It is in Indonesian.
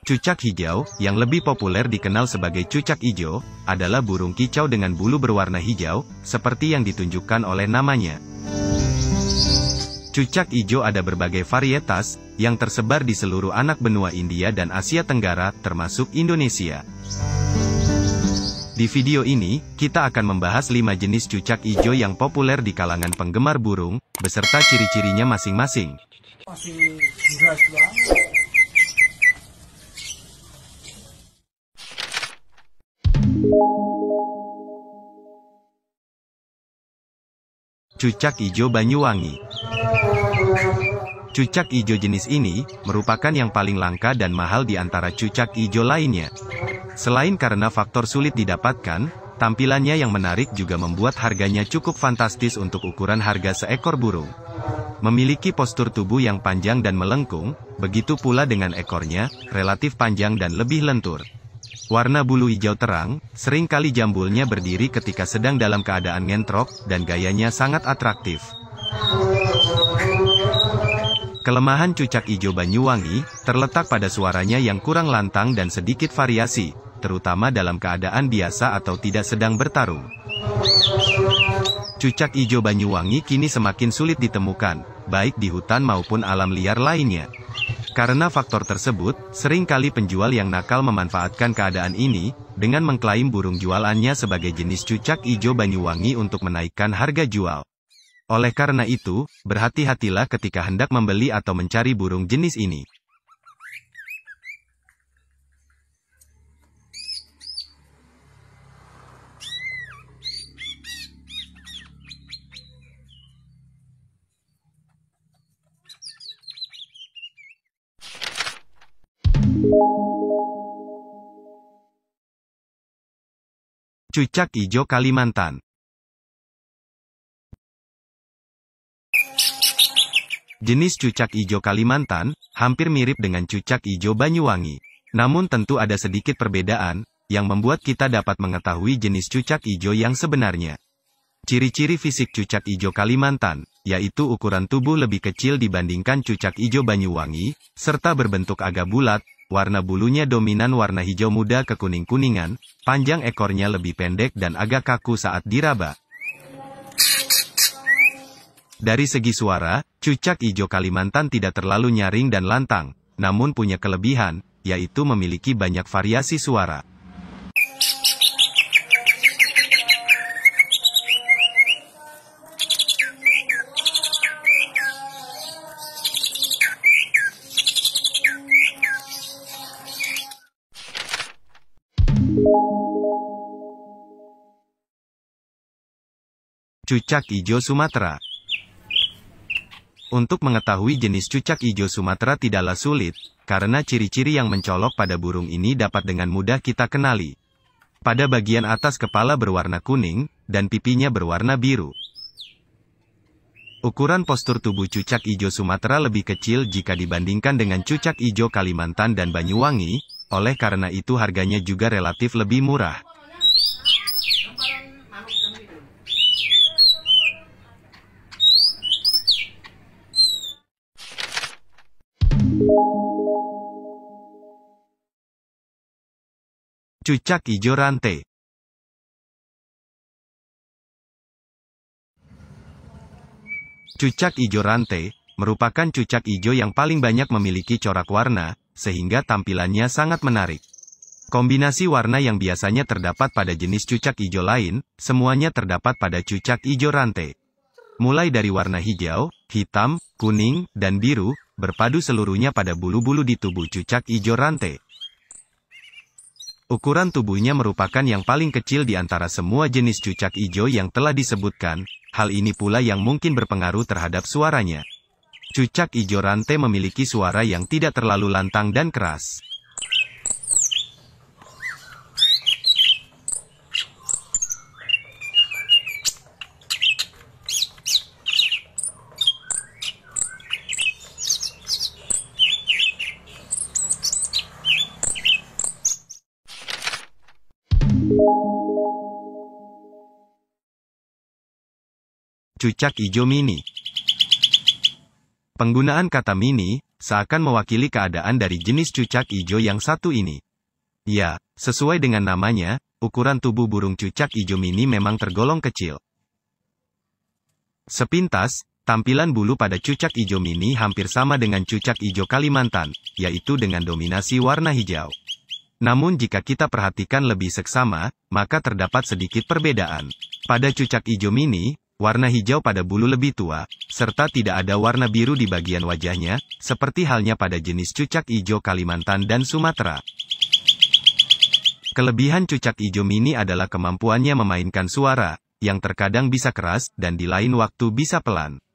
Cucak hijau, yang lebih populer dikenal sebagai cucak hijau, adalah burung kicau dengan bulu berwarna hijau, seperti yang ditunjukkan oleh namanya. Cucak hijau ada berbagai varietas, yang tersebar di seluruh anak benua India dan Asia Tenggara, termasuk Indonesia. Di video ini, kita akan membahas 5 jenis cucak hijau yang populer di kalangan penggemar burung, beserta ciri-cirinya masing-masing. Cucak Ijo Banyuwangi Cucak ijo jenis ini merupakan yang paling langka dan mahal di antara cucak ijo lainnya. Selain karena faktor sulit didapatkan, tampilannya yang menarik juga membuat harganya cukup fantastis untuk ukuran harga seekor burung. Memiliki postur tubuh yang panjang dan melengkung, begitu pula dengan ekornya, relatif panjang dan lebih lentur. Warna bulu hijau terang, seringkali jambulnya berdiri ketika sedang dalam keadaan ngentrok, dan gayanya sangat atraktif. Kelemahan cucak ijo Banyuwangi, terletak pada suaranya yang kurang lantang dan sedikit variasi, terutama dalam keadaan biasa atau tidak sedang bertarung. Cucak ijo Banyuwangi kini semakin sulit ditemukan, baik di hutan maupun alam liar lainnya. Karena faktor tersebut, seringkali penjual yang nakal memanfaatkan keadaan ini, dengan mengklaim burung jualannya sebagai jenis cucak ijo Banyuwangi untuk menaikkan harga jual. Oleh karena itu, berhati-hatilah ketika hendak membeli atau mencari burung jenis ini. Cucak Ijo Kalimantan. Jenis cucak ijo Kalimantan hampir mirip dengan cucak ijo Banyuwangi. Namun tentu ada sedikit perbedaan yang membuat kita dapat mengetahui jenis cucak ijo yang sebenarnya. Ciri-ciri fisik cucak ijo Kalimantan, yaitu ukuran tubuh lebih kecil dibandingkan cucak ijo Banyuwangi, serta berbentuk agak bulat, warna bulunya dominan warna hijau muda kekuning-kuningan, panjang ekornya lebih pendek dan agak kaku saat diraba. Dari segi suara, cucak ijo Kalimantan tidak terlalu nyaring dan lantang, namun punya kelebihan, yaitu memiliki banyak variasi suara. Cucak Ijo Sumatera Untuk mengetahui jenis cucak Ijo Sumatera tidaklah sulit, karena ciri-ciri yang mencolok pada burung ini dapat dengan mudah kita kenali. Pada bagian atas kepala berwarna kuning, dan pipinya berwarna biru. Ukuran postur tubuh cucak ijo Sumatera lebih kecil jika dibandingkan dengan cucak ijo Kalimantan dan Banyuwangi, oleh karena itu harganya juga relatif lebih murah. cucak ijo rantai. Cucak ijo rantai merupakan cucak ijo yang paling banyak memiliki corak warna, sehingga tampilannya sangat menarik. Kombinasi warna yang biasanya terdapat pada jenis cucak ijo lain, semuanya terdapat pada cucak ijo rantai. Mulai dari warna hijau, hitam, kuning, dan biru, berpadu seluruhnya pada bulu-bulu di tubuh cucak ijo rantai. Ukuran tubuhnya merupakan yang paling kecil di antara semua jenis cucak ijo yang telah disebutkan, hal ini pula yang mungkin berpengaruh terhadap suaranya. Cucak ijo rantai memiliki suara yang tidak terlalu lantang dan keras. cucak hijau mini. Penggunaan kata mini, seakan mewakili keadaan dari jenis cucak ijo yang satu ini. Ya, sesuai dengan namanya, ukuran tubuh burung cucak ijo mini memang tergolong kecil. Sepintas, tampilan bulu pada cucak ijo mini hampir sama dengan cucak ijo Kalimantan, yaitu dengan dominasi warna hijau. Namun jika kita perhatikan lebih seksama, maka terdapat sedikit perbedaan. Pada cucak ijo mini, warna hijau pada bulu lebih tua, serta tidak ada warna biru di bagian wajahnya, seperti halnya pada jenis cucak ijo Kalimantan dan Sumatera. Kelebihan cucak ijo mini adalah kemampuannya memainkan suara, yang terkadang bisa keras, dan di lain waktu bisa pelan.